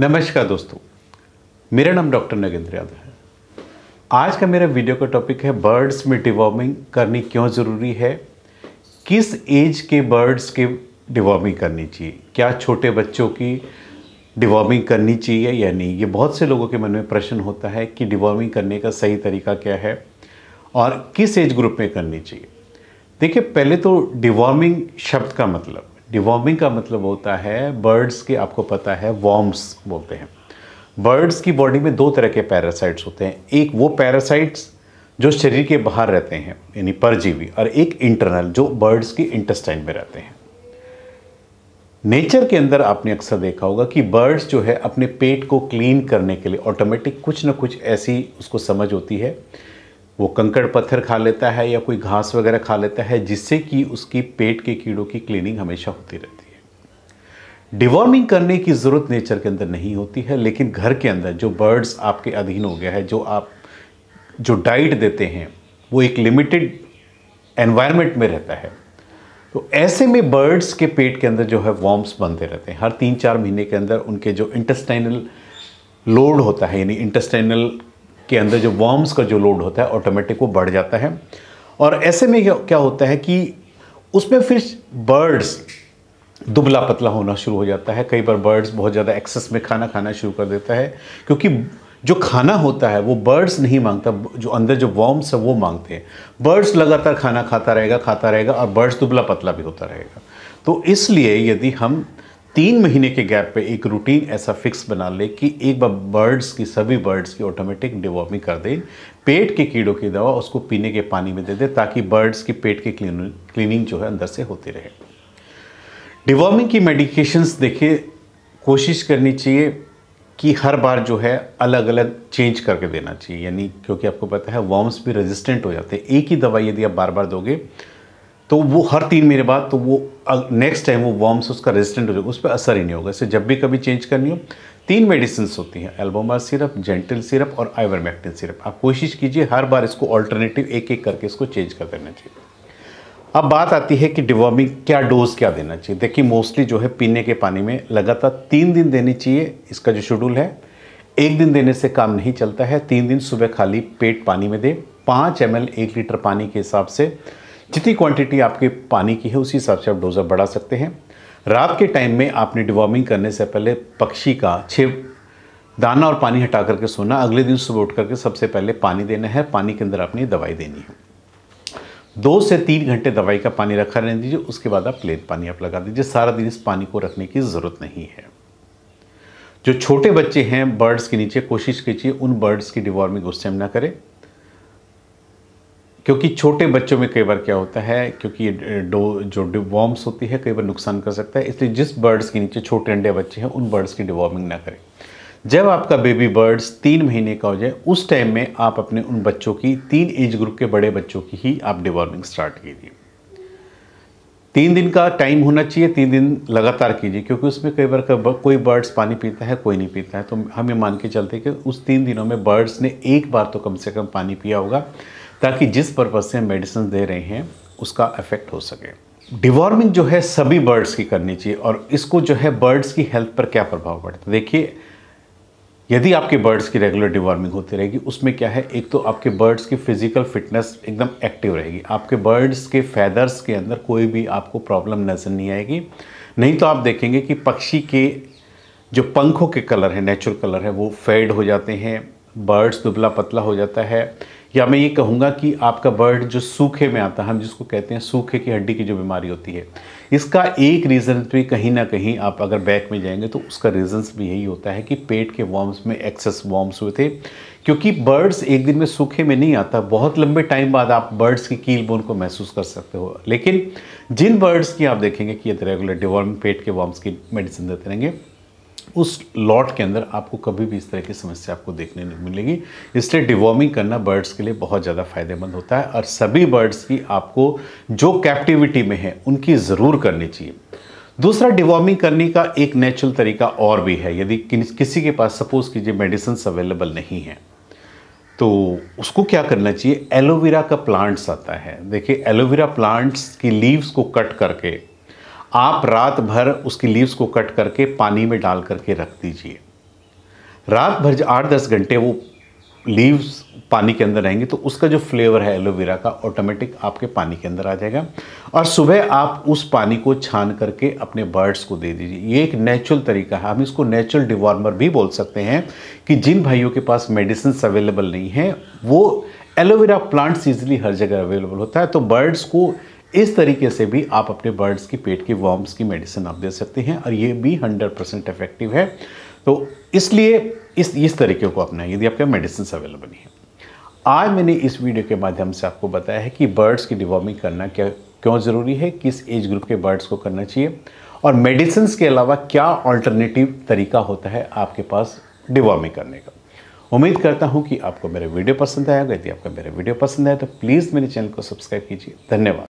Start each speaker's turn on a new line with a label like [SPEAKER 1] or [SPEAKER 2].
[SPEAKER 1] नमस्कार दोस्तों मेरा नाम डॉक्टर नगेंद्र यादव है आज का मेरा वीडियो का टॉपिक है बर्ड्स में डिवॉर्मिंग करनी क्यों ज़रूरी है किस एज के बर्ड्स के डिवॉर्मिंग करनी चाहिए क्या छोटे बच्चों की डिवॉर्मिंग करनी चाहिए या नहीं ये बहुत से लोगों के मन में प्रश्न होता है कि डिवॉर्मिंग करने का सही तरीका क्या है और किस एज ग्रुप में करनी चाहिए देखिए पहले तो डिवॉर्मिंग शब्द का मतलब डिवॉर्मिंग का मतलब होता है बर्ड्स के आपको पता है वॉर्म्स बोलते हैं बर्ड्स की बॉडी में दो तरह के पैरासाइट्स होते हैं एक वो पैरासाइट्स जो शरीर के बाहर रहते हैं यानी परजीवी और एक इंटरनल जो बर्ड्स की इंटेस्टाइन में रहते हैं नेचर के अंदर आपने अक्सर देखा होगा कि बर्ड्स जो है अपने पेट को क्लीन करने के लिए ऑटोमेटिक कुछ ना कुछ ऐसी उसको समझ होती है वो कंकड़ पत्थर खा लेता है या कोई घास वगैरह खा लेता है जिससे कि उसकी पेट के कीड़ों की क्लीनिंग हमेशा होती रहती है डिवॉर्मिंग करने की ज़रूरत नेचर के अंदर नहीं होती है लेकिन घर के अंदर जो बर्ड्स आपके अधीन हो गया है जो आप जो डाइट देते हैं वो एक लिमिटेड एनवायरनमेंट में रहता है तो ऐसे में बर्ड्स के पेट के अंदर जो है वॉर्म्स बनते रहते हैं हर तीन चार महीने के अंदर उनके जो इंटेस्टाइनल लोड होता है यानी इंटेस्टाइनल के अंदर जो वॉर्म्स का जो लोड होता है ऑटोमेटिक वो बढ़ जाता है और ऐसे में क्या होता है कि उसमें फिर बर्ड्स दुबला पतला होना शुरू हो जाता है कई बार बर्ड्स बहुत ज़्यादा एक्सेस में खाना खाना शुरू कर देता है क्योंकि जो खाना होता है वो बर्ड्स नहीं मांगता जो अंदर जो वॉर्म्स है वो मांगते हैं बर्ड्स लगातार खाना खाता रहेगा खाता रहेगा और बर्ड्स दुबला पतला भी होता रहेगा तो इसलिए यदि हम तीन महीने के गैप पे एक रूटीन ऐसा फिक्स बना ले कि एक बार बर्ड्स की सभी बर्ड्स की ऑटोमेटिक डिवॉर्मिंग कर दे पेट के कीड़ों की दवा उसको पीने के पानी में दे दे ताकि बर्ड्स की पेट की क्लीनिंग जो है अंदर से होती रहे डिवॉर्मिंग की मेडिकेशंस देखिए कोशिश करनी चाहिए कि हर बार जो है अलग अलग चेंज करके देना चाहिए यानी क्योंकि आपको पता है वॉर्म्स भी रेजिस्टेंट हो जाते हैं एक ही दवाई यदि आप बार बार दोगे तो वो हर तीन महीने बाद तो वो नेक्स्ट टाइम वो वॉर्म्स उसका रेजिस्टेंट हो जाएगा उस पर असर ही नहीं होगा इसे जब भी कभी चेंज करनी हो तीन मेडिसिन होती हैं एल्बोमा सिरप जेंटल सिरप और आइवरमैक्टिन सिरप आप कोशिश कीजिए हर बार इसको ऑल्टरनेटिव एक एक करके इसको चेंज कर देना चाहिए अब बात आती है कि डिवॉर्मिंग क्या डोज क्या देना चाहिए देखिए मोस्टली जो है पीने के पानी में लगातार तीन दिन देनी चाहिए इसका जो शेड्यूल है एक दिन देने से काम नहीं चलता है तीन दिन सुबह खाली पेट पानी में दें पाँच एम एक लीटर पानी के हिसाब से जितनी क्वांटिटी आपके पानी की है उसी हिसाब से आप डोजर बढ़ा सकते हैं रात के टाइम में आपने डिवॉर्मिंग करने से पहले पक्षी का छे दाना और पानी हटा करके सोना अगले दिन सुबह उठ करके सबसे पहले पानी देना है पानी के अंदर आपने दवाई देनी है दो से तीन घंटे दवाई का पानी रखा रहने दीजिए उसके बाद आप प्लेन पानी आप लगा दीजिए सारा दिन इस पानी को रखने की ज़रूरत नहीं है जो छोटे बच्चे हैं बर्ड्स के नीचे कोशिश कीजिए उन बर्ड्स की डिवॉर्मिंग उस टाइम ना करें क्योंकि छोटे बच्चों में कई बार क्या होता है क्योंकि डो जो डिवॉर्म्स होती है कई बार नुकसान कर सकता है इसलिए जिस बर्ड्स के नीचे छोटे अंडे बच्चे हैं उन बर्ड्स की डिवॉर्मिंग ना करें जब आपका बेबी बर्ड्स तीन महीने का हो जाए उस टाइम में आप अपने उन बच्चों की तीन एज ग्रुप के बड़े बच्चों की ही आप डिवॉर्मिंग स्टार्ट कीजिए तीन दिन का टाइम होना चाहिए तीन दिन लगातार कीजिए क्योंकि उसमें कई बार कोई बर्ड्स पानी पीता है कोई नहीं पीता है तो हम ये मान के चलते कि उस तीन दिनों में बर्ड्स ने एक बार तो कम से कम पानी पिया होगा ताकि जिस पर्पज़ से हम मेडिसिन दे रहे हैं उसका इफेक्ट हो सके डिवॉर्मिंग जो है सभी बर्ड्स की करनी चाहिए और इसको जो है बर्ड्स की हेल्थ पर क्या प्रभाव पड़ता है देखिए यदि आपके बर्ड्स की रेगुलर डिवॉर्मिंग होती रहेगी उसमें क्या है एक तो आपके बर्ड्स की फिजिकल फिटनेस एकदम एक्टिव रहेगी आपके बर्ड्स के फैदर्स के अंदर कोई भी आपको प्रॉब्लम नजर नहीं आएगी नहीं तो आप देखेंगे कि पक्षी के जो पंखों के कलर हैं नेचुरल कलर है वो फेड हो जाते हैं बर्ड्स दुबला पतला हो जाता है या मैं ये कहूँगा कि आपका बर्ड जो सूखे में आता है हम जिसको कहते हैं सूखे की हड्डी की जो बीमारी होती है इसका एक रीज़न भी कहीं ना कहीं आप अगर बैक में जाएंगे तो उसका रीज़न्स भी यही होता है कि पेट के वॉर्म्स में एक्सेस वॉर्म्स हुए थे क्योंकि बर्ड्स एक दिन में सूखे में नहीं आता बहुत लंबे टाइम बाद आप बर्ड्स की कील बोन को महसूस कर सकते हो लेकिन जिन बर्ड्स की आप देखेंगे कि ये रेगुलर तो डिवॉर्म पेट के वॉर्म्स की मेडिसिन देते रहेंगे उस लॉट के अंदर आपको कभी भी इस तरह की समस्या आपको देखने नहीं मिलेगी इसलिए डिवॉर्मिंग करना बर्ड्स के लिए बहुत ज़्यादा फायदेमंद होता है और सभी बर्ड्स की आपको जो कैप्टिविटी में है उनकी ज़रूर करनी चाहिए दूसरा डिवॉर्मिंग करने का एक नेचुरल तरीका और भी है यदि किसी के पास सपोज़ कीजिए मेडिसिन अवेलेबल नहीं है तो उसको क्या करना चाहिए एलोवेरा का प्लांट्स आता है देखिए एलोवेरा प्लांट्स की लीव्स को कट करके आप रात भर उसकी लीव्स को कट करके पानी में डाल करके रख दीजिए रात भर आठ दस घंटे वो लीव्स पानी के अंदर रहेंगे तो उसका जो फ्लेवर है एलोवेरा का ऑटोमेटिक आपके पानी के अंदर आ जाएगा और सुबह आप उस पानी को छान करके अपने बर्ड्स को दे दीजिए ये एक नेचुरल तरीका है हम इसको नेचुरल डिवॉर्मर भी बोल सकते हैं कि जिन भाइयों के पास मेडिसिन अवेलेबल नहीं है वो एलोवेरा प्लांट्स ईजिली हर जगह अवेलेबल होता है तो बर्ड्स को इस तरीके से भी आप अपने बर्ड्स की पेट की वॉर्म्स की मेडिसिन आप दे सकते हैं और ये भी हंड्रेड परसेंट इफेक्टिव है तो इसलिए इस इस तरीके को अपनाएं यदि आपके मेडिसिन अवेलेबल हैं आज मैंने इस वीडियो के माध्यम से आपको बताया है कि बर्ड्स की डिवॉर्मिंग करना क्या क्यों ज़रूरी है किस एज ग्रुप के बर्ड्स को करना चाहिए और मेडिसिन के अलावा क्या ऑल्टरनेटिव तरीका होता है आपके पास डिवॉर्मिंग करने का उम्मीद करता हूँ कि आपको मेरा वीडियो पसंद आएगा यदि आपका मेरा वीडियो पसंद आए तो प्लीज़ मेरे चैनल को सब्सक्राइब कीजिए धन्यवाद